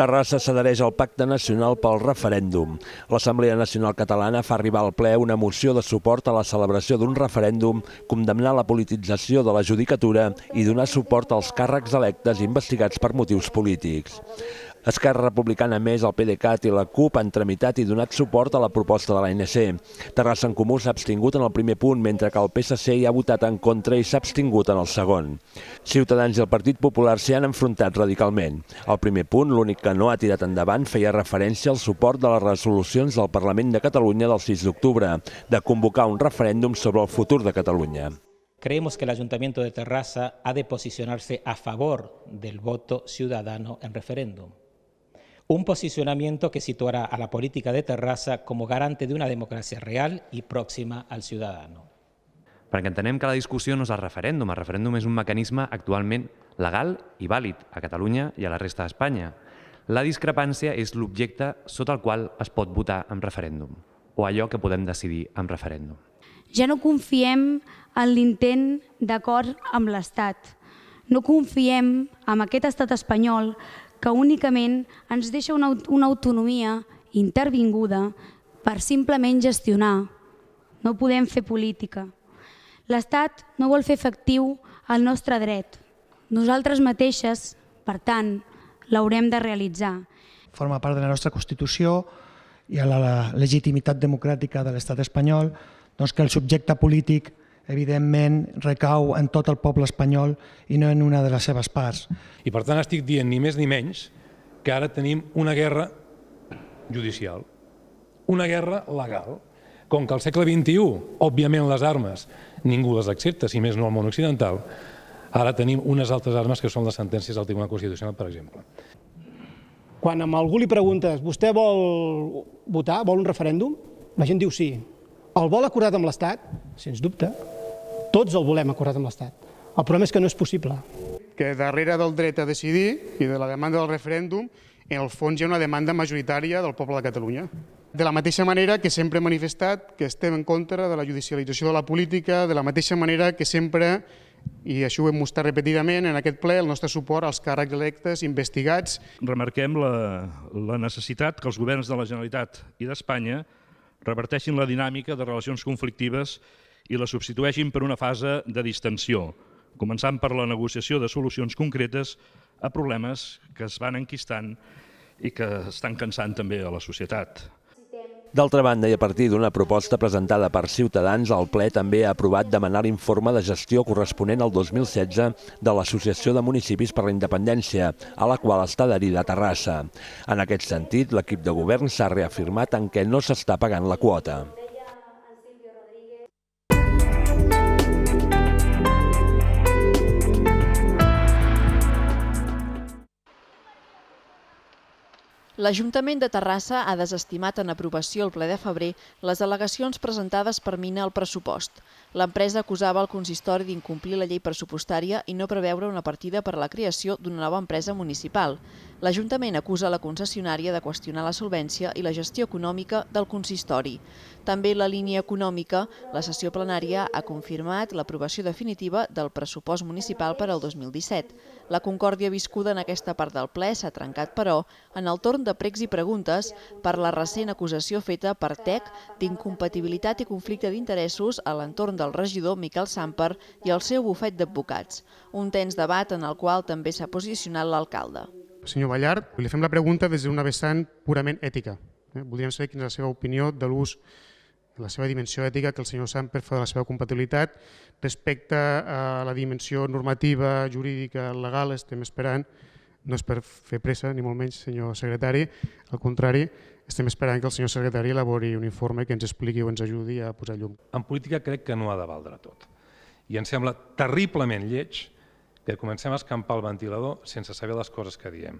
Terrassa s'adhereix al Pacte Nacional pel Referèndum. L'Assemblea Nacional Catalana fa arribar al ple una moció de suport a la celebració d'un referèndum, condemnar la politització de la judicatura i donar suport als càrrecs electes investigats per motius polítics. Esquerra Republicana més, el PDeCAT i la CUP han tramitat i donat suport a la proposta de l'ANC. Terrassa en Comú s'ha abstingut en el primer punt, mentre que el PSC hi ha votat en contra i s'ha abstingut en el segon. Ciutadans i el Partit Popular s'hi han enfrontat radicalment. El primer punt, l'únic que no ha tirat endavant, feia referència al suport de les resolucions del Parlament de Catalunya del 6 d'octubre, de convocar un referèndum sobre el futur de Catalunya. Creemos que el Ayuntamiento de Terrassa ha de posicionarse a favor del voto ciudadano en referéndum un posicionamiento que situará a la política de Terrassa com a garante de una democràcia real i pròxima al ciutadà. Perquè entenem que la discussió no és el referèndum, el referèndum és un mecanisme actualment legal i vàlid a Catalunya i a la resta d'Espanya. La discrepància és l'objecte sota el qual es pot votar amb referèndum o allò que podem decidir amb referèndum. Ja no confiem en l'intent d'acord amb l'Estat. No confiem en aquest estat espanyol que únicament ens deixa una, una autonomia intervinguda per simplement gestionar. No podem fer política. L'Estat no vol fer efectiu el nostre dret. Nosaltres mateixes, per tant, l'haurem de realitzar. Forma part de la nostra Constitució i a la legitimitat democràtica de l'estat espanyol doncs que el subjecte polític evidentment recau en tot el poble espanyol i no en una de les seves parts. I per tant estic dient ni més ni menys que ara tenim una guerra judicial, una guerra legal. Com que al segle XXI, òbviament, les armes ningú les accepta, si més no al món occidental, ara tenim unes altres armes que són les sentències del Tribunal Constitucional, per exemple. Quan a algú li preguntes, vostè vol votar, vol un referèndum? La gent diu sí. El vol acordat amb l'Estat? sens dubte. Tots el volem acordat amb l'Estat. El problema és que no és possible. Que darrere del dret a decidir i de la demanda del referèndum, en el fons hi ha una demanda majoritària del poble de Catalunya. De la mateixa manera que sempre he manifestat que estem en contra de la judicialització de la política, de la mateixa manera que sempre, i això ho hem mostrat repetidament en aquest ple, el nostre suport als càrrecs electes investigats. Remarquem la, la necessitat que els governs de la Generalitat i d'Espanya reverteixin la dinàmica de relacions conflictives i la substitueixin per una fase de distensió, començant per la negociació de solucions concretes a problemes que es van enquistant i que estan cansant també a la societat. D'altra banda, i a partir d'una proposta presentada per Ciutadans, el ple també ha aprovat demanar l'informe de gestió corresponent al 2016 de l'Associació de Municipis per la Independència, a la qual està adherida Terrassa. En aquest sentit, l'equip de govern s'ha reafirmat en què no s'està pagant la quota. L'Ajuntament de Terrassa ha desestimat en aprovació el ple de febrer les al·legacions presentades per Mina al pressupost. L'empresa acusava el consistori d'incomplir la llei pressupostària i no preveure una partida per a la creació d'una nova empresa municipal. L'Ajuntament acusa la concessionària de qüestionar la solvència i la gestió econòmica del consistori. També la línia econòmica, la sessió plenària ha confirmat l'aprovació definitiva del pressupost municipal per al 2017. La concòrdia viscuda en aquesta part del ple s'ha trencat, però, en el torn de pregs i preguntes per la recent acusació feta per TEC d'incompatibilitat i conflicte d'interessos a l'entorn del regidor Miquel Samper i el seu bufet d'advocats. Un tens debat en el qual també s'ha posicionat l'alcalde. Senyor Ballart, li fem la pregunta des d'una vessant purament ètica. Eh? Voldríem saber quina és la seva opinió de l'ús de la seva dimensió ètica que el senyor Samper fa de la seva compatibilitat respecte a la dimensió normativa, jurídica, legal, estem esperant, no és per fer pressa, ni molt menys, senyor secretari, al contrari, estem esperant que el senyor secretari elabori un informe que ens expliqui o ens ajudi a posar llum. En política crec que no ha de valdre tot. I em sembla terriblement lleig que comencem a escampar el ventilador sense saber les coses que diem.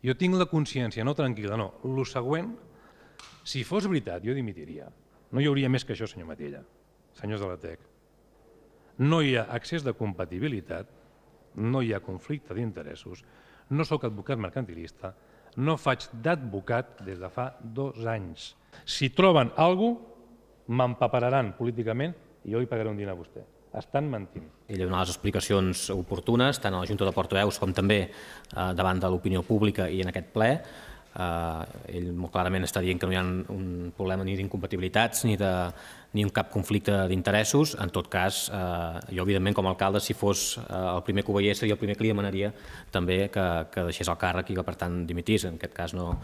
Jo tinc la consciència, no tranquil·la, no. Lo següent, si fos veritat, jo dimitiria. No hi hauria més que això, senyor Matilla, senyors de la TEC. No hi ha accés de compatibilitat, no hi ha conflicte d'interessos, no sóc advocat mercantilista, no faig d'advocat des de fa dos anys. Si troben alguna cosa, m'empapararan políticament i jo hi pagaré un dinar a vostè. Estan mentint. Ell dona les explicacions oportunes, tant a la Junta de Portaveus com també eh, davant de l'opinió pública i en aquest ple. Eh, ell molt clarament està dient que no hi ha un problema ni d'incompatibilitats ni de, ni un cap conflicte d'interessos. En tot cas, eh, jo, evidentment, com a alcalde, si fos eh, el primer que ho veiés, seria el primer que li demanaria també que, que deixés el càrrec i que, per tant, dimitís. En aquest cas no,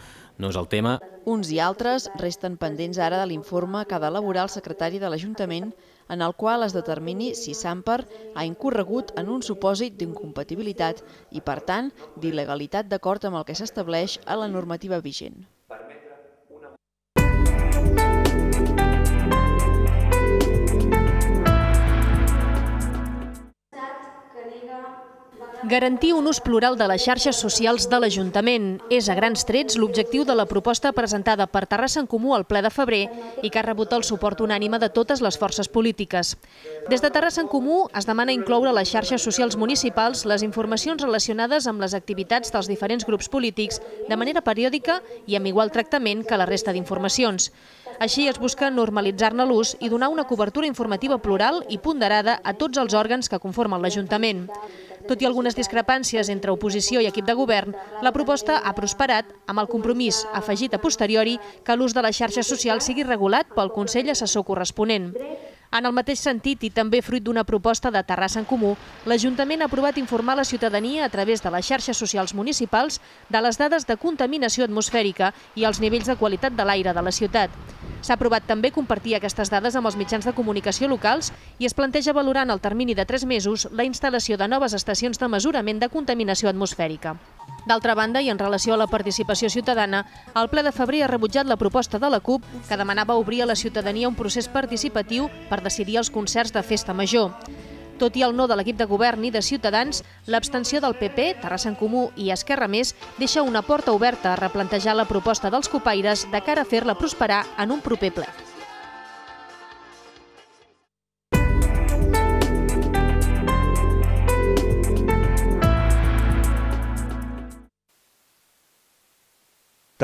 no és el tema. Uns i altres resten pendents ara de l'informe que ha d'elaborar el secretari de l'Ajuntament en el qual es determini si Samper ha incorregut en un supòsit d'incompatibilitat i, per tant, d'il·legalitat d'acord amb el que s'estableix a la normativa vigent. Garantir un ús plural de les xarxes socials de l'Ajuntament és a grans trets l'objectiu de la proposta presentada per Terrassa en Comú al ple de febrer i que ha rebut el suport unànime de totes les forces polítiques. Des de Terrassa en Comú es demana incloure a les xarxes socials municipals les informacions relacionades amb les activitats dels diferents grups polítics de manera periòdica i amb igual tractament que la resta d'informacions. Així es busca normalitzar-ne l'ús i donar una cobertura informativa plural i ponderada a tots els òrgans que conformen l'Ajuntament. Tot i algunes discrepàncies entre oposició i equip de govern, la proposta ha prosperat amb el compromís, afegit a posteriori, que l'ús de les xarxes socials sigui regulat pel Consell Assessor corresponent. En el mateix sentit, i també fruit d'una proposta de Terrassa en Comú, l'Ajuntament ha aprovat informar la ciutadania a través de les xarxes socials municipals de les dades de contaminació atmosfèrica i els nivells de qualitat de l'aire de la ciutat. S'ha aprovat també compartir aquestes dades amb els mitjans de comunicació locals i es planteja valorar en el termini de 3 mesos la instal·lació de noves estacions de mesurament de contaminació atmosfèrica. D'altra banda, i en relació a la participació ciutadana, el ple de febrer ha rebutjat la proposta de la CUP que demanava obrir a la ciutadania un procés participatiu per decidir els concerts de festa major. Tot i el no de l'equip de govern i de Ciutadans, l'abstenció del PP, Terrassa en Comú i Esquerra Més deixa una porta oberta a replantejar la proposta dels copaires de cara a fer-la prosperar en un proper ple.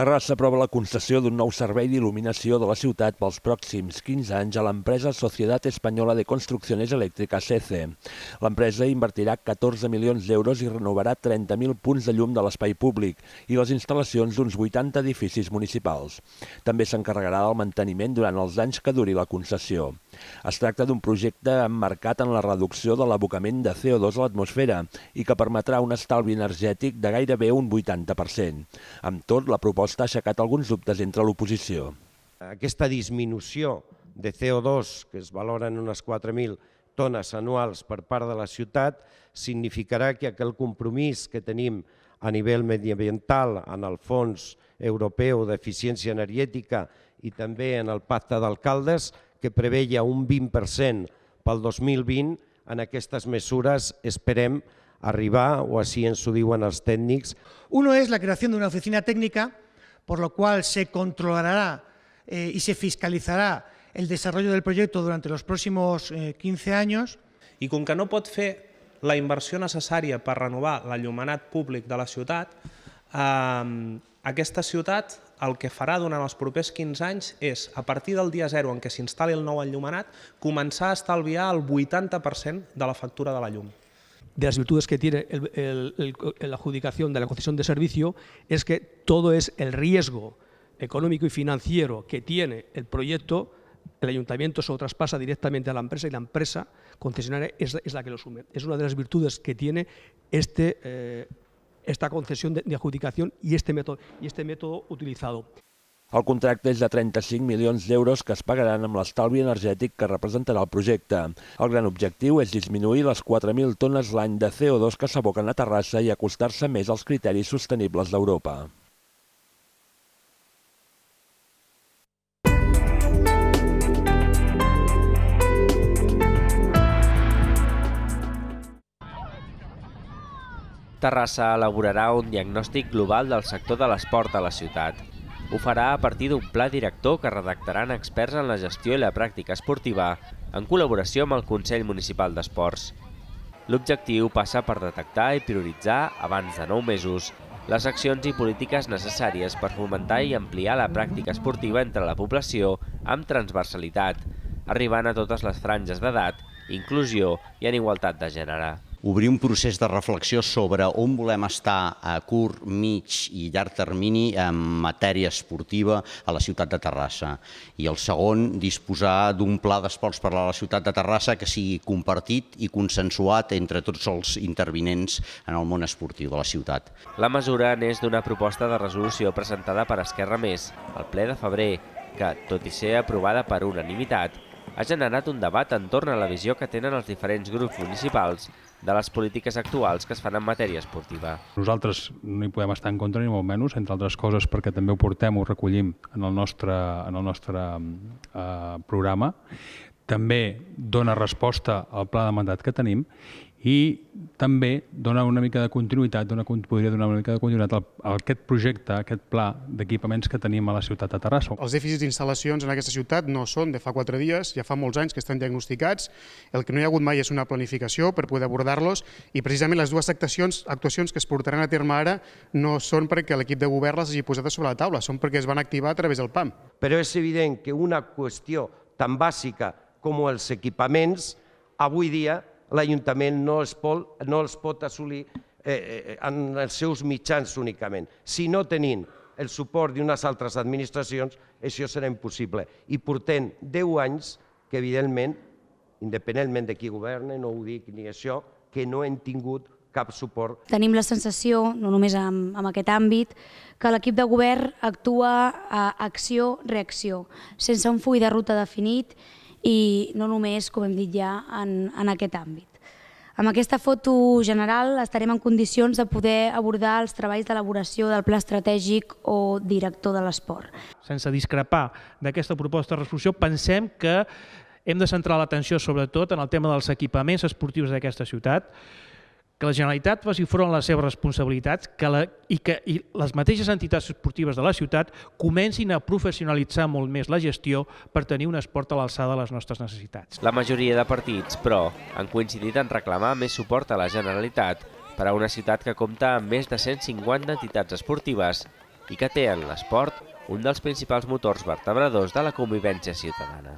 Terrassa aprova la concessió d'un nou servei d'il·luminació de la ciutat pels pròxims 15 anys a l'empresa Societat Espanyola de Construcciones Elèctriques CC. L'empresa invertirà 14 milions d'euros i renovarà 30.000 punts de llum de l'espai públic i les instal·lacions d'uns 80 edificis municipals. També s'encarregarà del manteniment durant els anys que duri la concessió. Es tracta d'un projecte emmarcat en la reducció de l'abocament de CO2 a l'atmosfera i que permetrà un estalvi energètic de gairebé un 80%. Amb tot, la proposta proposta ha aixecat alguns dubtes entre l'oposició. Aquesta disminució de CO2, que es valora en unes 4.000 tones anuals per part de la ciutat, significarà que aquell compromís que tenim a nivell mediambiental en el Fons Europeu d'Eficiència Energètica i també en el Pacte d'Alcaldes, que preveia un 20% pel 2020, en aquestes mesures esperem arribar, o així ens ho diuen els tècnics. Uno és la creació d'una oficina tècnica por lo cual se controlará eh, y se fiscalizará el desarrollo del proyecto durante los próximos eh, 15 años. I com que no pot fer la inversió necessària per renovar l'allumenat públic de la ciutat, eh, aquesta ciutat el que farà durant els propers 15 anys és, a partir del dia zero en què s'instal·li el nou enllumenat, començar a estalviar el 80% de la factura de la llum. de las virtudes que tiene la adjudicación de la concesión de servicio es que todo es el riesgo económico y financiero que tiene el proyecto, el ayuntamiento se lo traspasa directamente a la empresa y la empresa concesionaria es, la que lo sume. Es una de las virtudes que tiene este, eh, esta concesión de, adjudicación y este método, y este método utilizado. El contracte és de 35 milions d'euros que es pagaran amb l'estalvi energètic que representarà el projecte. El gran objectiu és disminuir les 4.000 tones l'any de CO2 que s'aboquen a Terrassa i acostar-se més als criteris sostenibles d'Europa. Terrassa elaborarà un diagnòstic global del sector de l'esport a la ciutat ho farà a partir d'un pla director que redactaran experts en la gestió i la pràctica esportiva en col·laboració amb el Consell Municipal d'Esports. L'objectiu passa per detectar i prioritzar, abans de 9 mesos, les accions i polítiques necessàries per fomentar i ampliar la pràctica esportiva entre la població amb transversalitat, arribant a totes les franges d'edat, inclusió i en igualtat de gènere obrir un procés de reflexió sobre on volem estar a curt, mig i llarg termini en matèria esportiva a la ciutat de Terrassa. I el segon, disposar d'un pla d'esports per a la ciutat de Terrassa que sigui compartit i consensuat entre tots els intervinents en el món esportiu de la ciutat. La mesura n'és d'una proposta de resolució presentada per Esquerra Més al ple de febrer, que, tot i ser aprovada per unanimitat, ha generat un debat entorn a la visió que tenen els diferents grups municipals de les polítiques actuals que es fan en matèria esportiva. Nosaltres no hi podem estar en contra ni molt menys, entre altres coses perquè també ho portem, ho recollim en el nostre, en el nostre eh, programa. També dona resposta al pla de mandat que tenim i també dona una mica de continuïtat, dona, podria donar una mica de continuïtat a aquest projecte, a aquest pla d'equipaments que tenim a la ciutat de Terrassa. Els dèficits d'instal·lacions en aquesta ciutat no són de fa quatre dies, ja fa molts anys que estan diagnosticats. El que no hi ha hagut mai és una planificació per poder abordar-los i precisament les dues actuacions, actuacions que es portaran a terme ara no són perquè l'equip de govern les hagi posat sobre la taula, són perquè es van activar a través del PAM. Però és evident que una qüestió tan bàsica com els equipaments avui dia l'Ajuntament no, no els pot assolir eh, eh, en els seus mitjans únicament. Si no tenim el suport d'unes altres administracions, això serà impossible. I portem 10 anys que, evidentment, independentment de qui governa, no ho dic ni això, que no hem tingut cap suport. Tenim la sensació, no només en, en aquest àmbit, que l'equip de govern actua a acció-reacció, sense un full de ruta definit i no només, com hem dit ja, en, en aquest àmbit. Amb aquesta foto general estarem en condicions de poder abordar els treballs d'elaboració del pla estratègic o director de l'esport. Sense discrepar d'aquesta proposta de resolució, pensem que hem de centrar l'atenció sobretot en el tema dels equipaments esportius d'aquesta ciutat, que la Generalitat faci front a les seves responsabilitats que la, i que i les mateixes entitats esportives de la ciutat comencin a professionalitzar molt més la gestió per tenir un esport a l'alçada de les nostres necessitats. La majoria de partits, però, han coincidit en reclamar més suport a la Generalitat per a una ciutat que compta amb més de 150 entitats esportives i que té en l'esport un dels principals motors vertebradors de la convivència ciutadana.